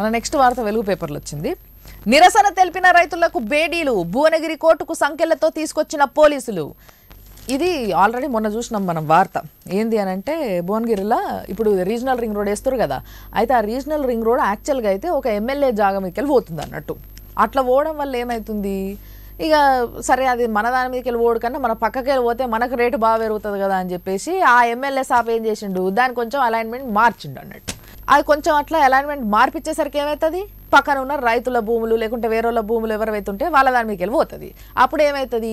మన నెక్స్ట్ వార్త వెలుగు పేపర్లు వచ్చింది నిరసన తెలిపిన రైతులకు బేడీలు భువనగిరి కోర్టుకు సంఖ్యలతో తీసుకొచ్చిన పోలీసులు ఇది ఆల్రెడీ మొన్న చూసినాం మనం వార్త ఏంది అని అంటే భువనగిరిలో ఇప్పుడు రీజనల్ రింగ్ రోడ్ వేస్తారు కదా అయితే ఆ రీజనల్ రింగ్ రోడ్ యాక్చువల్గా అయితే ఒక ఎమ్మెల్యే జాగం ఇక్కడ పోతుంది అన్నట్టు అట్లా పోవడం వల్ల ఏమవుతుంది ఇక సరే అది మన దాని మీదకి వెళ్ళి కన్నా మన పక్కకి పోతే మనకు రేటు బాగా పెరుగుతుంది కదా అని చెప్పేసి ఆ ఎమ్మెల్యే సాప్ ఏం చేసిండు దాని కొంచెం అలైన్మెంట్ మార్చిండు అన్నట్టు అది కొంచెం అట్లా అలైన్మెంట్ మార్పిచ్చేసరికి ఏమవుతుంది పక్కన ఉన్న రైతుల భూములు లేకుంటే వాళ్ళ భూములు ఎవరైతే ఉంటే వాళ్ళ దాని మీకు వెళ్ళిపోతుంది అప్పుడు ఏమవుతుంది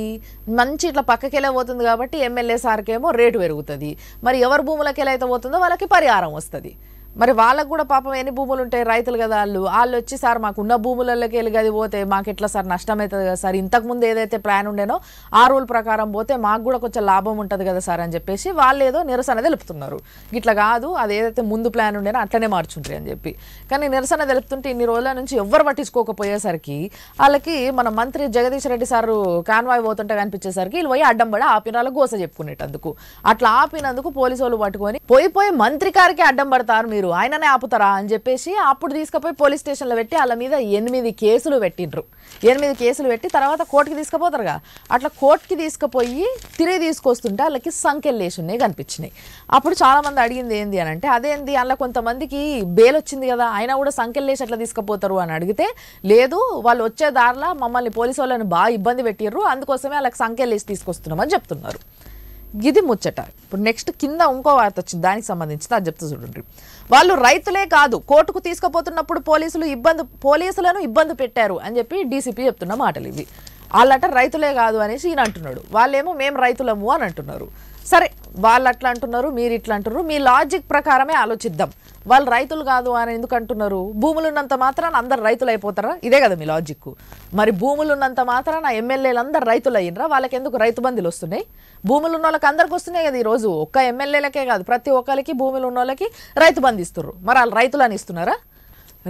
మంచి ఇట్లా పక్కకెళ్ళే పోతుంది కాబట్టి ఎమ్మెల్యే సార్కేమో రేటు పెరుగుతుంది మరి ఎవరి భూములకి ఎలా అయితే పోతుందో వాళ్ళకి పరిహారం వస్తుంది మరి వాళ్ళకు కూడా పాపం ఎన్ని భూములు ఉంటాయి రైతులు కదా వాళ్ళు వాళ్ళు వచ్చి సార్ మాకు ఉన్న భూములలోకి వెళ్ళి అది పోతే మాకు ఎట్లా సార్ నష్టం అవుతుంది కదా సార్ ఇంతకుముందు ఏదైతే ప్లాన్ ఉండేనో ఆ రూల్ ప్రకారం పోతే మాకు కూడా కొంచెం లాభం ఉంటుంది కదా సార్ అని చెప్పేసి వాళ్ళు ఏదో నిరసన తెలుపుతున్నారు ఇట్లా కాదు అది ఏదైతే ముందు ప్లాన్ ఉండేనో అట్లనే మార్చుంటారు అని చెప్పి కానీ నిరసన తెలుపుతుంటే ఇన్ని రోజుల నుంచి ఎవరు పట్టించుకోకపోయేసరికి వాళ్ళకి మన మంత్రి జగదీష్ రెడ్డి సార్ కాన్వాయ్ పోతుంటే కనిపించేసరికి వీళ్ళు పోయి అడ్డం పడి ఆపిన వాళ్ళకి గోస చెప్పుకునేటందుకు అట్లా ఆపినందుకు పోలీసు వాళ్ళు పట్టుకొని పోయి పోయి మంత్రి గారికి అడ్డం పడతారు మీరు అసలు ఆయననే ఆపుతారా అని చెప్పేసి అప్పుడు తీసుకుపోయి పోలీస్ స్టేషన్లో పెట్టి వాళ్ళ మీద ఎనిమిది కేసులు పెట్టిండ్రు ఎనిమిది కేసులు పెట్టి తర్వాత కోర్టుకి తీసుకుపోతారుగా అట్లా కోర్టుకి తీసుకుపోయి తిరిగి తీసుకొస్తుంటే వాళ్ళకి సంఖ్యలు లేచున్నాయి కనిపించినాయి అప్పుడు చాలామంది అడిగింది ఏంది అని అంటే అదేంది అలా కొంతమందికి బెయిల్ వచ్చింది కదా అయినా కూడా సంఖ్యలు లేచి అట్లా తీసుకుపోతారు అని అడిగితే లేదు వాళ్ళు వచ్చే దారిలో మమ్మల్ని పోలీసు వాళ్ళని బాగా ఇబ్బంది పెట్టిర్రు అందుకోసమే వాళ్ళకి సంఖ్యలు లేచి తీసుకొస్తున్నామని చెప్తున్నారు ఇది ముచ్చట ఇప్పుడు నెక్స్ట్ కింద ఇంకో వార్త వచ్చింది దానికి సంబంధించి అది చెప్తూ చూడండి వాళ్ళు రైతులే కాదు కోర్టుకు తీసుకుపోతున్నప్పుడు పోలీసులు ఇబ్బంది పోలీసులను ఇబ్బంది పెట్టారు అని చెప్పి డీసీపీ చెప్తున్న మాటలు ఇవి వాళ్ళంట రైతులే కాదు అనేసి ఈయన అంటున్నాడు వాళ్ళేమో మేము రైతులము అని అంటున్నారు సరే వాళ్ళు అట్లా అంటున్నారు మీరు ఇట్లా అంటున్నారు మీ లాజిక్ ప్రకారమే ఆలోచిద్దాం వాళ్ళు రైతులు కాదు అని ఎందుకు అంటున్నారు భూములు ఉన్నంత మాత్రాన అందరు రైతులు అయిపోతారా ఇదే కదా మీ లాజిక్ మరి భూములున్నంత మాత్రాన ఎమ్మెల్యేలు అందరు రైతులు అయినరా వాళ్ళకి ఎందుకు రైతు బందీలు వస్తున్నాయి భూములు ఉన్న వాళ్ళకి అందరికి వస్తున్నాయి కదా ఈరోజు ఒక్క ఎమ్మెల్యేలకే కాదు ప్రతి ఒక్కరికి భూములు ఉన్న వాళ్ళకి రైతు బంధు ఇస్తున్నారు మరి వాళ్ళు రైతులు అని ఇస్తున్నారా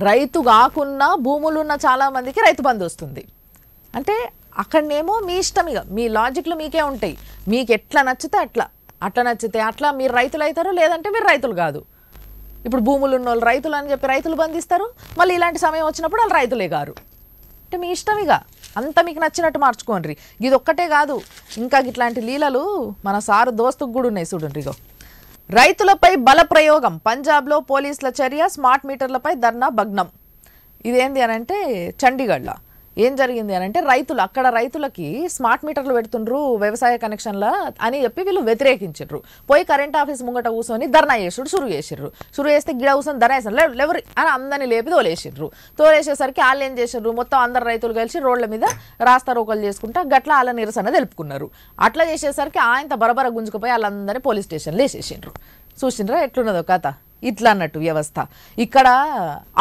రైతు కాకున్నా భూములున్న చాలామందికి రైతు బంధు వస్తుంది అంటే అక్కడనేమో మీ ఇష్టం ఇక మీ లాజిక్లు మీకే ఉంటాయి మీకు ఎట్లా నచ్చితే అట్లా అట్లా నచ్చితే అట్లా మీరు రైతులు అవుతారు లేదంటే మీరు రైతులు కాదు ఇప్పుడు భూములు ఉన్న వాళ్ళు రైతులు అని చెప్పి రైతులు బంధిస్తారు మళ్ళీ ఇలాంటి సమయం వచ్చినప్పుడు వాళ్ళు రైతులే గారు అంటే మీ ఇష్టం ఇక అంత మీకు నచ్చినట్టు మార్చుకోండి ఇది ఒక్కటే కాదు ఇంకా ఇట్లాంటి లీలలు మన సారు దోస్తుకు కూడా ఉన్నాయి చూడండి ఇగో రైతులపై బల ప్రయోగం పంజాబ్లో పోలీసుల చర్య స్మార్ట్ మీటర్లపై ధర్నా భగ్నం ఇదేంది అని అంటే చండీగఢ్లో ఏం జరిగింది అని అంటే రైతులు అక్కడ రైతులకి స్మార్ట్ మీటర్లు పెడుతుండ్రు వ్యవసాయ కనెక్షన్ల అని చెప్పి వీళ్ళు వ్యతిరేకించారు పోయి కరెంట్ ఆఫీస్ ముంగట కూర్చొని ధర్నా చేసుడు సురు చేసిర్రు సురు చేస్తే గిడ కూర్చొని ధర్నా చేసారు లేవరు అని అందరిని లేపి తోలేసిర్రు తోలేసేసరికి వాళ్ళు ఏం చేసిర్రు మొత్తం అందరు రైతులు కలిసి రోడ్ల మీద రాస్తా రోకలు చేసుకుంటా గట్ల వాళ్ళ నిరసన తెలుపుకున్నారు అట్లా చేసేసరికి ఆయంత బరబర గుంజుకుపోయి వాళ్ళందరినీ పోలీస్ స్టేషన్లో వేసేసిండ్రు చూసిండ్రా ఎట్లున్నదో కథ ఇట్లా అన్నట్టు వ్యవస్థ ఇక్కడ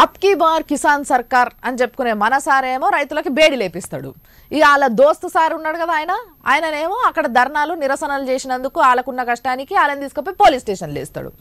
అప్కి బార్ కిసాన్ సర్కార్ అని చెప్పుకునే మన సారేమో రైతులకి బేడి లేపిస్తాడు ఈ వాళ్ళ దోస్తు సార్ ఉన్నాడు కదా ఆయన ఆయననేమో అక్కడ ధర్నాలు నిరసనలు చేసినందుకు వాళ్ళకున్న కష్టానికి వాళ్ళని తీసుకుపోయి పోలీస్ స్టేషన్లు వేస్తాడు